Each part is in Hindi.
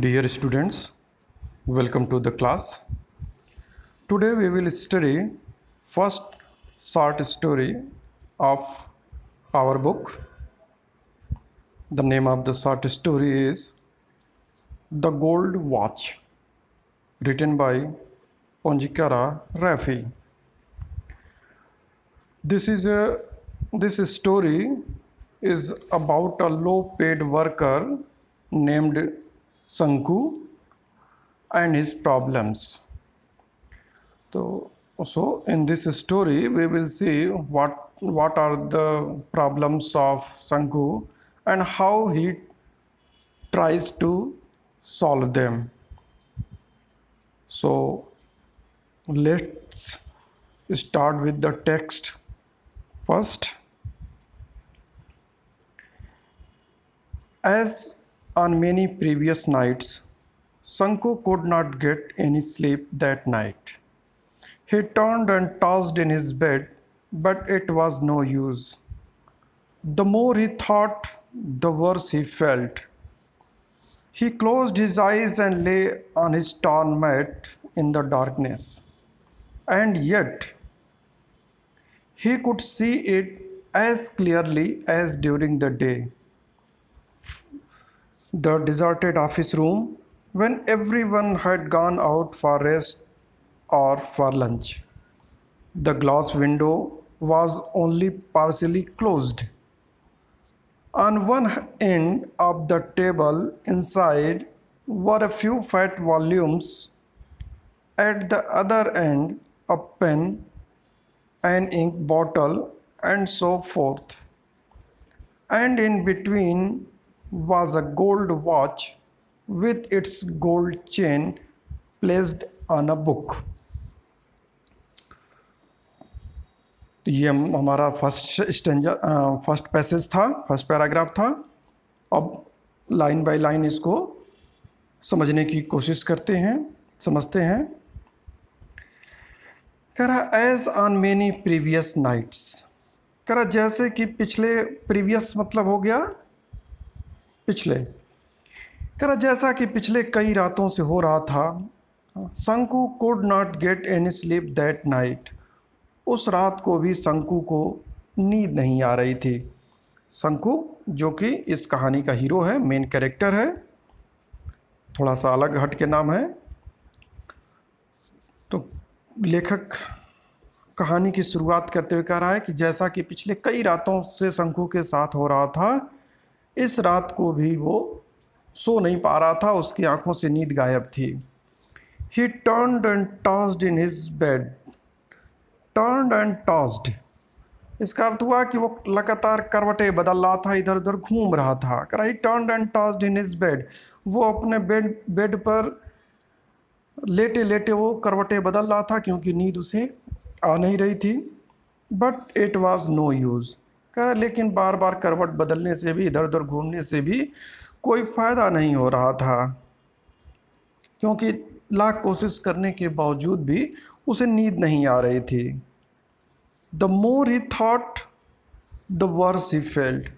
Dear students, welcome to the class. Today we will study first short story of our book. The name of the short story is The Gold Watch, written by Onjikara Rafi. This is a this story is about a low paid worker named Sanku and his problems. So, in this story, we will see what what are the problems of Sanku and how he tries to solve them. So let's start with the text first. As on many previous nights, Sanko could not get any sleep that night. He turned and tossed in his bed, but it was no use. The more he thought, the worse he felt. He closed his eyes and lay on his torn mat in the darkness. And yet, he could see it as clearly as during the day the deserted office room when everyone had gone out for rest or for lunch. The glass window was only partially closed. On one end of the table inside were a few fat volumes. At the other end, a pen, an ink bottle, and so forth. And in between was a gold watch with its gold chain placed on a book. तो ये हमारा फर्स्ट स्टेंजा फर्स्ट पैसेज था फर्स्ट पैराग्राफ था अब लाइन बाय लाइन इसको समझने की कोशिश करते हैं समझते हैं करा as on many previous nights करा जैसे कि पिछले प्रीवियस मतलब हो गया पिछले कर जैसा कि पिछले कई रातों से हो रहा था Shanku could not get any sleep that night उस रात को भी शंकु को नींद नहीं आ रही थी शंकु जो कि इस कहानी का हीरो है मेन कैरेक्टर है थोड़ा सा अलग हट के नाम है तो लेखक कहानी की शुरुआत करते हुए कह रहा है कि जैसा कि पिछले कई रातों से शंकु के साथ हो रहा था इस रात को भी वो सो नहीं पा रहा था उसकी आंखों से नींद गायब थी he turned and tossed in his bed turned and tossed इसका अर्थ हुआ कि वो लगातार करवटें बदल रहा था इधर उधर घूम रहा था कर he turned and tossed in his bed वो अपने बेड बेड पर लेटे लेटे वो करवटें बदल रहा था क्योंकि नींद उसे आ नहीं रही थी but it was no use कर लेकिन बार बार करवट बदलने से भी इधर उधर घूमने से भी कोई फ़ायदा नहीं हो रहा था क्योंकि लाख कोशिश करने के बावजूद भी उसे नींद नहीं आ रही थी the more he thought the worse he felt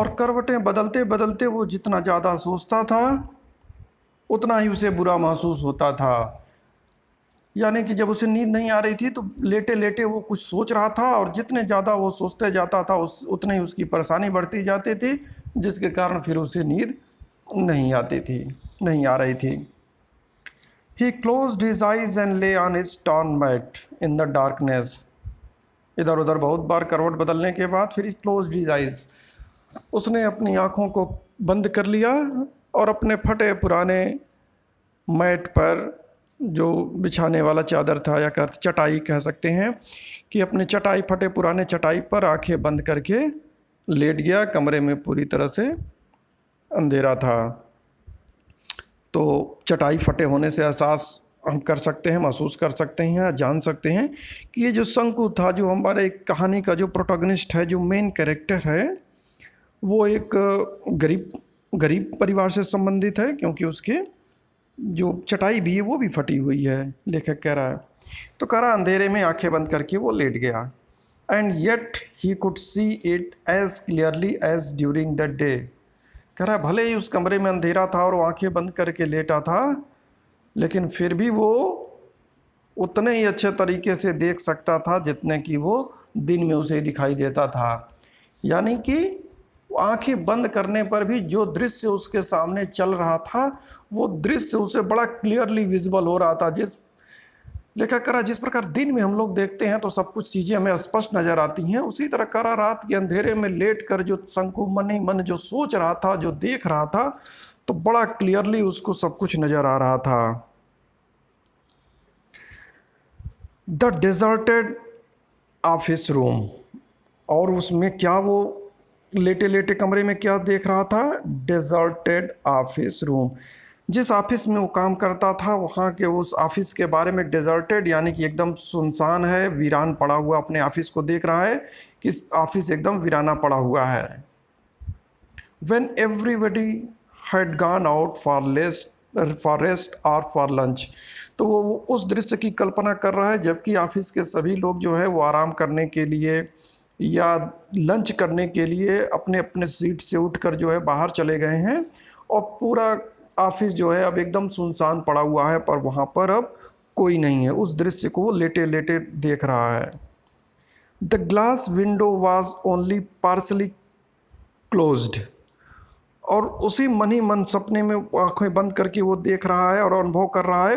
और करवटें बदलते बदलते वो जितना ज़्यादा सोचता था उतना ही उसे बुरा महसूस होता था यानी कि जब उसे नींद नहीं आ रही थी तो लेटे लेटे वो कुछ सोच रहा था और जितने ज़्यादा वो सोचते जाता था उस उतनी उसकी परेशानी बढ़ती जाती थी जिसके कारण फिर उसे नींद नहीं आती थी नहीं आ रही थी he close his eyes and lay on his torn mat in the darkness इधर उधर बहुत बार करवट बदलने के बाद फिर क्लोज हिज आइज उसने अपनी आँखों को बंद कर लिया और अपने फटे पुराने मैट पर जो बिछाने वाला चादर था या कर चटाई कह सकते हैं कि अपने चटाई फटे पुराने चटाई पर आंखें बंद करके लेट गया कमरे में पूरी तरह से अंधेरा था तो चटाई फटे होने से एहसास हम कर सकते हैं महसूस कर सकते हैं या जान सकते हैं कि ये जो शंकु था जो हमारे कहानी का जो प्रोटोगनिस्ट है जो मेन कैरेक्टर है वो एक गरीब गरीब परिवार से संबंधित है क्योंकि उसके जो चटाई भी है वो भी फटी हुई है लेखक कह रहा है तो कह रहा अंधेरे में आंखें बंद करके वो लेट गया and yet he could see it as clearly as during the day कह रहा भले ही उस कमरे में अंधेरा था और आंखें बंद करके लेटा था लेकिन फिर भी वो उतने ही अच्छे तरीके से देख सकता था जितने कि वो दिन में उसे दिखाई देता था यानी कि आंखें बंद करने पर भी जो दृश्य उसके सामने चल रहा था वो दृश्य उसे बड़ा क्लियरली विजिबल हो रहा था जिस लेखक करा जिस प्रकार दिन में हम लोग देखते हैं तो सब कुछ चीज़ें हमें स्पष्ट नज़र आती हैं उसी तरह करा रात के अंधेरे में लेट कर जो शंकु मन ही मन जो सोच रहा था जो देख रहा था तो बड़ा क्लियरली उसको सब कुछ नज़र आ रहा था द डिजर्टेड ऑफिस रूम और उसमें क्या वो लेटे लेटे कमरे में क्या देख रहा था डिजर्टेड ऑफिस रूम जिस ऑफिस में वो काम करता था वहाँ के उस ऑफिस के बारे में डेजर्टेड यानी कि एकदम सुनसान है वीरान पड़ा हुआ अपने ऑफिस को देख रहा है कि ऑफिस एकदम वीराना पड़ा हुआ है when everybody had gone out for lest for rest और फॉर लंच तो वो उस दृश्य की कल्पना कर रहा है जबकि ऑफिस के सभी लोग जो है वो आराम करने के लिए या लंच करने के लिए अपने अपने सीट से उठकर जो है बाहर चले गए हैं और पूरा ऑफिस जो है अब एकदम सुनसान पड़ा हुआ है पर वहाँ पर अब कोई नहीं है उस दृश्य को वो लेटे लेटे देख रहा है the glass window was only partly closed और उसी मन ही मन सपने में आंखें बंद करके वो देख रहा है और अनुभव कर रहा है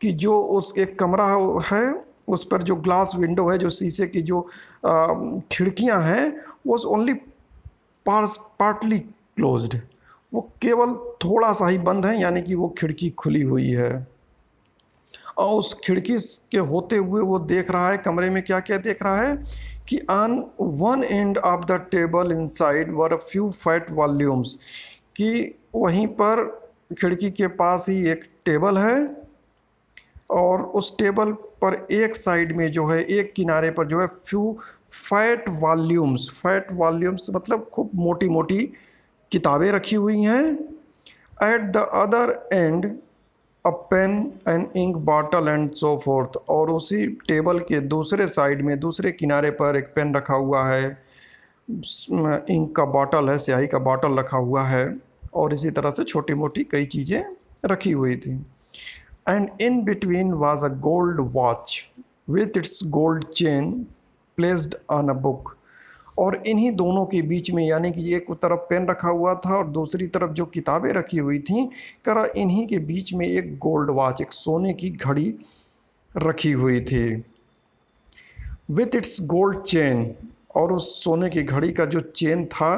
कि जो उस एक कमरा है उस पर जो ग्लास विंडो है जो शीशे की जो खिड़कियां हैं वो ओनली पार्स पार्टली क्लोज्ड वो केवल थोड़ा सा ही बंद है यानी कि वो खिड़की खुली हुई है और उस खिड़की के होते हुए वो देख रहा है कमरे में क्या क्या देख रहा है कि on one end of the table inside were a few fat volumes कि वहीं पर खिड़की के पास ही एक टेबल है और उस टेबल पर एक साइड में जो है एक किनारे पर जो है few fat volumes fat volumes मतलब खूब मोटी मोटी किताबें रखी हुई हैं at the other end a pen and ink bottle and so forth और उसी टेबल के दूसरे साइड में दूसरे किनारे पर एक पेन रखा हुआ है इंक का बॉटल है स्याही का बॉटल रखा हुआ है और इसी तरह से छोटी मोटी कई चीज़ें रखी हुई थी and in between was a gold watch with its gold chain placed on a book और इन्हीं दोनों के बीच में यानी कि एक तरफ पेन रखा हुआ था और दूसरी तरफ जो किताबें रखी हुई थी करा इन्हीं के बीच में एक गोल्ड वॉच एक सोने की घड़ी रखी हुई थी विथ इट्स गोल्ड चेन और उस सोने की घड़ी का जो चेन था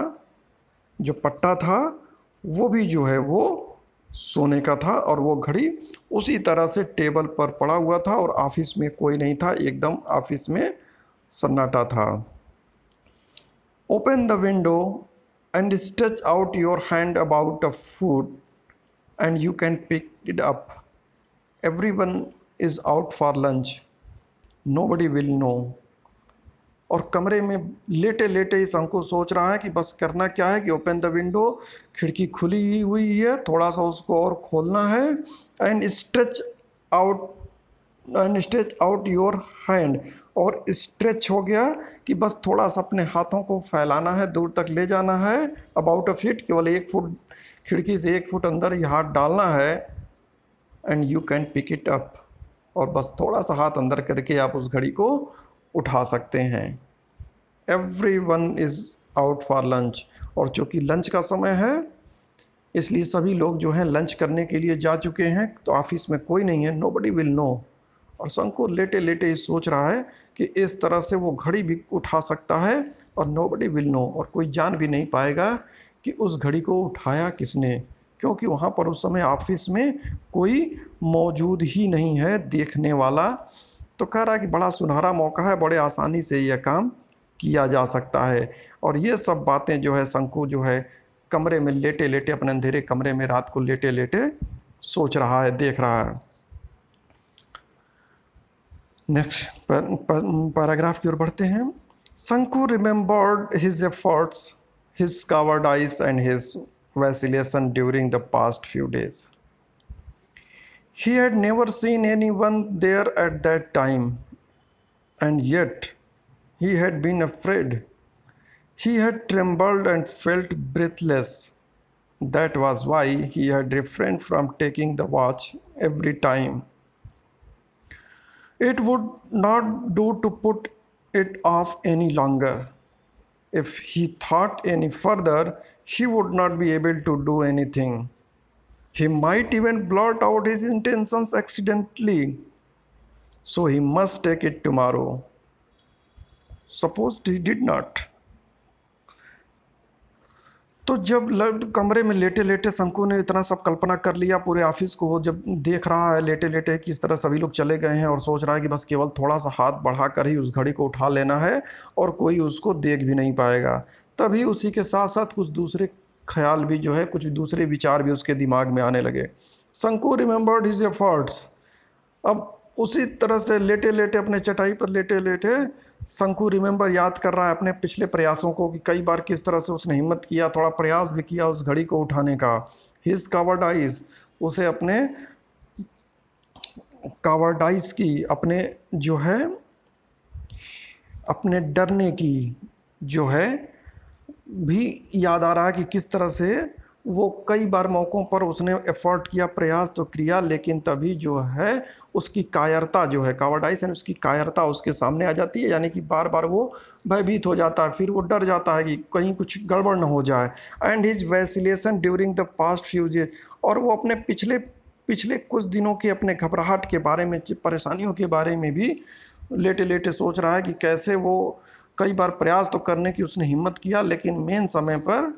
जो पट्टा था वो भी जो है वो सोने का था और वो घड़ी उसी तरह से टेबल पर पड़ा हुआ था और ऑफिस में कोई नहीं था एकदम ऑफिस में सन्नाटा था open the window and stretch out your hand about a food and you can pick it up everyone is out for lunch nobody will know और कमरे में लेटे लेटे इस अंकुर सोच रहा है कि बस करना क्या है कि ओपन द विंडो खिड़की खुली हुई है थोड़ा सा उसको और खोलना है and stretch out and stretch out your hand और स्ट्रेच हो गया कि बस थोड़ा सा अपने हाथों को फैलाना है दूर तक ले जाना है अबाउट अ फिट केवल एक फुट खिड़की से एक फुट अंदर ही हाथ डालना है and you can pick it up और बस थोड़ा सा हाथ अंदर करके आप उस घड़ी को उठा सकते हैं everyone is out for lunch और चूँकि लंच का समय है इसलिए सभी लोग जो हैं लंच करने के लिए जा चुके हैं तो ऑफिस में कोई नहीं है नो बडी विल नो और शंकु लेटे लेटे सोच रहा है कि इस तरह से वो घड़ी भी उठा सकता है और नो बडी विल नो और कोई जान भी नहीं पाएगा कि उस घड़ी को उठाया किसने क्योंकि वहाँ पर उस समय ऑफिस में कोई मौजूद ही नहीं है देखने वाला तो कह रहा है कि बड़ा सुनहरा मौका है बड़े आसानी से यह काम किया जा सकता है और ये सब बातें जो है शंकु जो है कमरे में लेटे लेटे अपने अंधेरे कमरे में रात को लेटे लेटे सोच रहा है देख रहा है नेक्स्ट पैराग्राफ की ओर बढ़ते हैं Shanku remembered his efforts his cowardice and his vacillation during the past few days he had never seen anyone there at that time and yet He had been afraid. He had trembled and felt breathless. That was why he had refrained from taking the watch every time. It would not do to put it off any longer. If he thought any further, he would not be able to do anything. He might even blot out his intentions accidentally. So he must take it tomorrow. Suppose he did not तो जब कमरे में लेटे लेटे शंकु ने इतना सब कल्पना कर लिया पूरे ऑफिस को वो जब देख रहा है लेटे लेटे कि इस तरह सभी लोग चले गए हैं और सोच रहा है कि बस केवल थोड़ा सा हाथ बढ़ाकर ही उस घड़ी को उठा लेना है और कोई उसको देख भी नहीं पाएगा तभी उसी के साथ साथ कुछ दूसरे ख्याल भी जो है कुछ दूसरे विचार भी उसके दिमाग में आने लगे शंकु रिमेंबर्ड हिज एफर्ट्स अब उसी तरह से लेटे लेटे अपने चटाई पर लेटे लेटे शंकु रिमेंबर याद कर रहा है अपने पिछले प्रयासों को कि कई बार किस तरह से उसने हिम्मत किया थोड़ा प्रयास भी किया उस घड़ी को उठाने का हिज कावर्ड आइज उसे अपने कावर्ड आइज की अपने जो है अपने डरने की जो है भी याद आ रहा है कि किस तरह से वो कई बार मौक़ों पर उसने एफर्ट किया प्रयास तो किया लेकिन तभी जो है उसकी कायरता जो है कावाडाइस है उसकी कायरता उसके सामने आ जाती है यानी कि बार बार वो भयभीत हो जाता है फिर वो डर जाता है कि कहीं कुछ गड़बड़ न हो जाए and his vacillation during the past fuse और वो अपने पिछले पिछले कुछ दिनों के अपने घबराहट के बारे में परेशानियों के बारे में भी लेटे लेटे सोच रहा है कि कैसे वो कई बार प्रयास तो करने की उसने हिम्मत किया लेकिन मेन समय पर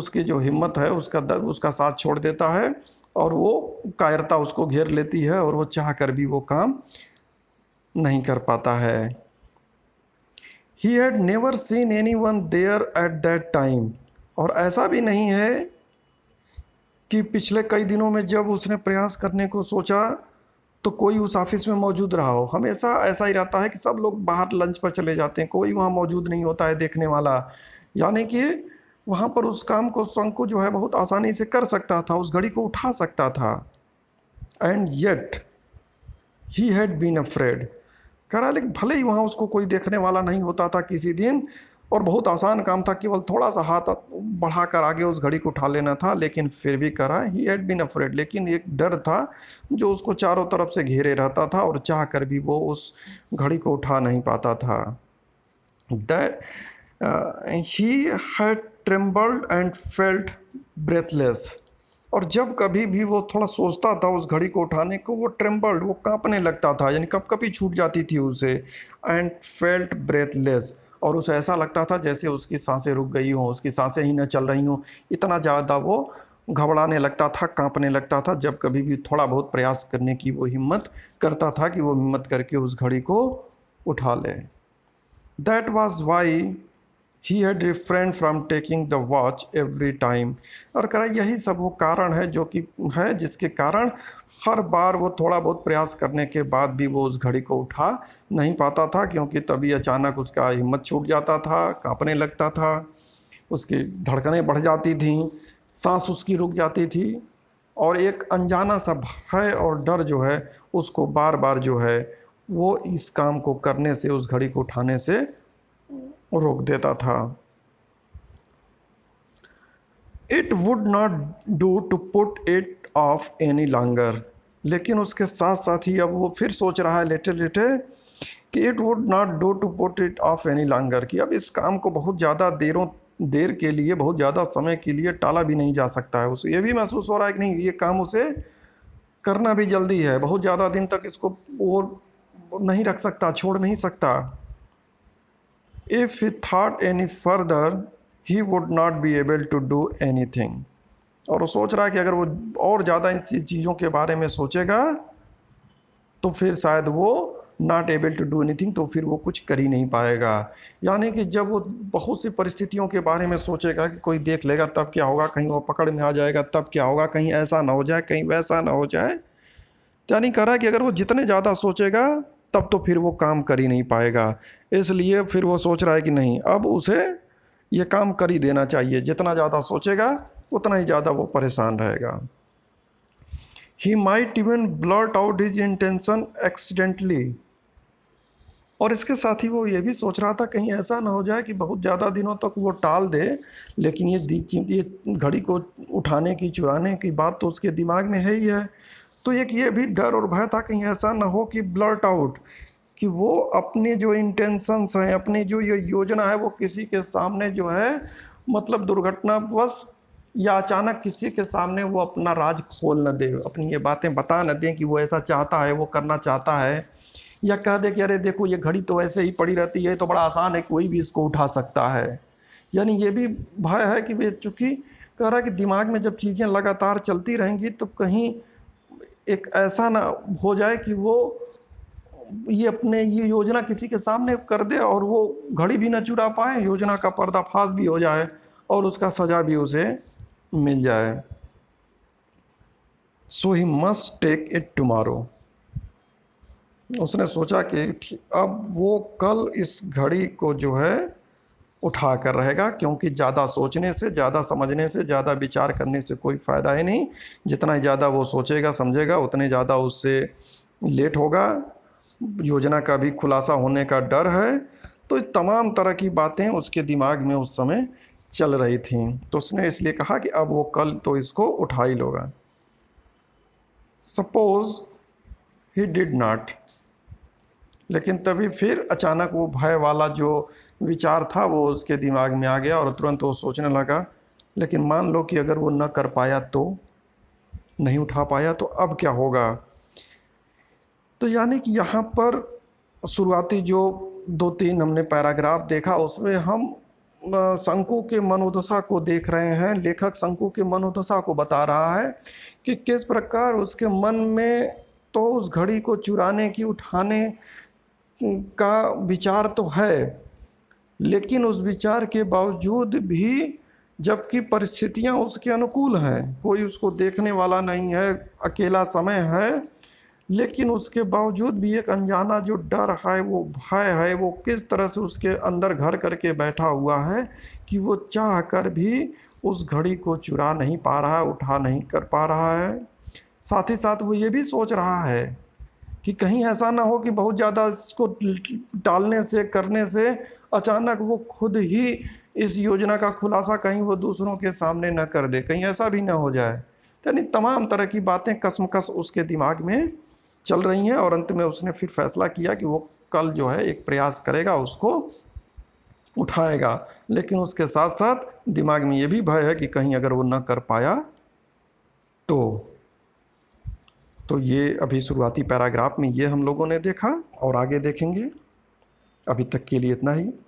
उसकी जो हिम्मत है उसका उसका साथ छोड़ देता है और वो कायरता उसको घेर लेती है और वो चाह कर भी वो काम नहीं कर पाता है he had never seen anyone there at that time और ऐसा भी नहीं है कि पिछले कई दिनों में जब उसने प्रयास करने को सोचा तो कोई उस ऑफिस में मौजूद रहा हो हमेशा ऐसा ही रहता है कि सब लोग बाहर लंच पर चले जाते हैं कोई वहाँ मौजूद नहीं होता है देखने वाला यानी कि वहाँ पर उस काम को शंकु जो है बहुत आसानी से कर सकता था उस घड़ी को उठा सकता था and yet he had been afraid कह रहा लेकिन भले ही वहाँ उसको कोई देखने वाला नहीं होता था किसी दिन और बहुत आसान काम था केवल थोड़ा सा हाथ बढ़ा कर आगे उस घड़ी को उठा लेना था लेकिन फिर भी करा ही हैड बीन अफ्रेड लेकिन एक डर था जो उसको चारों तरफ से घेरे रहता था और चाह कर भी वो उस घड़ी को उठा नहीं पाता था that he had trembled and felt breathless और जब कभी भी वो थोड़ा सोचता था उस घड़ी को उठाने को वो ट्रिम्बल्ड वो कांपने लगता था यानी कब कभी छूट जाती थी उसे एंड फेल्ट ब्रेथलेस और उसे ऐसा लगता था जैसे उसकी सांसें रुक गई हों उसकी सांसें ही न चल रही हों इतना ज़्यादा वो घबराने लगता था कांपने लगता था जब कभी भी थोड़ा बहुत प्रयास करने की वो हिम्मत करता था कि वो हिम्मत करके उस घड़ी को उठा ले that was why he had refrained from taking the watch every time और कह रहा यही सब वो कारण है जो कि है जिसके कारण हर बार वो थोड़ा बहुत प्रयास करने के बाद भी वो उस घड़ी को उठा नहीं पाता था क्योंकि तभी अचानक उसका हिम्मत छूट जाता था कांपने लगता था उसकी धड़कनें बढ़ जाती थीं सांस उसकी रुक जाती थी और एक अनजाना सा भय और डर जो है उसको बार बार जो है वो इस काम को करने से उस घड़ी को उठाने से रोक देता था it would not do to put it off any longer लेकिन उसके साथ साथ ही अब वो फिर सोच रहा है लेटे लेटे कि it would not do to put it off any longer कि अब इस काम को बहुत ज़्यादा देरों देर के लिए बहुत ज़्यादा समय के लिए टाला भी नहीं जा सकता है उसे ये भी महसूस हो रहा है कि नहीं ये काम उसे करना भी जल्दी है बहुत ज़्यादा दिन तक इसको वो नहीं रख सकता छोड़ नहीं सकता if he thought any further he would not be able to do anything और वो सोच रहा है कि अगर वो और ज़्यादा इन चीज़ों के बारे में सोचेगा तो फिर शायद वो not able to do thing तो फिर वो कुछ कर ही नहीं पाएगा यानी कि जब वो बहुत सी परिस्थितियों के बारे में सोचेगा कि कोई देख लेगा तब क्या होगा कहीं वो पकड़ में आ जाएगा तब क्या होगा कहीं ऐसा ना हो जाए कहीं वैसा ना हो जाए यानी कह रहा है कि अगर वो जितने ज़्यादा सोचेगा तब तो फिर वो काम कर ही नहीं पाएगा इसलिए फिर वो सोच रहा है कि नहीं अब उसे ये काम कर ही देना चाहिए जितना ज़्यादा सोचेगा उतना ही ज़्यादा वो परेशान रहेगा he might even blurt out his intention accidentally और इसके साथ ही वो ये भी सोच रहा था कहीं ऐसा ना हो जाए कि बहुत ज़्यादा दिनों तक वो टाल दे लेकिन ये ये घड़ी को उठाने की चुराने की बात तो उसके दिमाग में है ही है तो एक ये भी डर और भय था कहीं ऐसा ना हो कि ब्लर्ट आउट कि वो अपने जो इंटेंशंस हैं अपनी जो ये योजना है वो किसी के सामने जो है मतलब दुर्घटनावश या अचानक किसी के सामने वो अपना राज खोल न दे अपनी ये बातें बता न दें कि वो ऐसा चाहता है वो करना चाहता है या कह दे कि अरे देखो ये घड़ी तो ऐसे ही पड़ी रहती है तो बड़ा आसान है कोई भी इसको उठा सकता है यानी ये भी भय है कि वे चूँकि कह रहा है कि दिमाग में जब चीज़ें लगातार चलती रहेंगी तो कहीं एक ऐसा ना हो जाए कि वो ये अपने ये योजना किसी के सामने कर दे और वो घड़ी भी ना चुरा पाए योजना का पर्दाफाश भी हो जाए और उसका सज़ा भी उसे मिल जाए so he must take it tomorrow उसने सोचा कि अब वो कल इस घड़ी को जो है उठा कर रहेगा क्योंकि ज़्यादा सोचने से ज़्यादा समझने से ज़्यादा विचार करने से कोई फ़ायदा ही नहीं जितना ज़्यादा वो सोचेगा समझेगा उतने ज़्यादा उससे लेट होगा योजना का भी खुलासा होने का डर है तो तमाम तरह की बातें उसके दिमाग में उस समय चल रही थी तो उसने इसलिए कहा कि अब वो कल तो इसको उठा ही लोगा सपोज़ ही डिड नाट लेकिन तभी फिर अचानक वो भय वाला जो विचार था वो उसके दिमाग में आ गया और तुरंत वो सोचने लगा लेकिन मान लो कि अगर वो न कर पाया तो नहीं उठा पाया तो अब क्या होगा तो यानी कि यहाँ पर शुरुआती जो दो तीन हमने पैराग्राफ देखा उसमें हम शंकु के मनोदशा को देख रहे हैं लेखक शंकु के मनोदशा को बता रहा है कि किस प्रकार उसके मन में तो उस घड़ी को चुराने की उठाने का विचार तो है लेकिन उस विचार के बावजूद भी जबकि परिस्थितियां उसके अनुकूल हैं कोई उसको देखने वाला नहीं है अकेला समय है लेकिन उसके बावजूद भी एक अनजाना जो डर है वो भय है वो किस तरह से उसके अंदर घर करके बैठा हुआ है कि वो चाह कर भी उस घड़ी को चुरा नहीं पा रहा है उठा नहीं कर पा रहा है साथ ही साथ वो ये भी सोच रहा है कि कहीं ऐसा ना हो कि बहुत ज़्यादा इसको टालने से करने से अचानक वो खुद ही इस योजना का खुलासा कहीं वो दूसरों के सामने न कर दे कहीं ऐसा भी ना हो जाए यानी तमाम तरह की बातें कसमकस उसके दिमाग में चल रही हैं और अंत में उसने फिर फैसला किया कि वो कल जो है एक प्रयास करेगा उसको उठाएगा लेकिन उसके साथ साथ दिमाग में ये भी भय है कि कहीं अगर वो न कर पाया तो तो ये अभी शुरुआती पैराग्राफ में ये हम लोगों ने देखा और आगे देखेंगे अभी तक के लिए इतना ही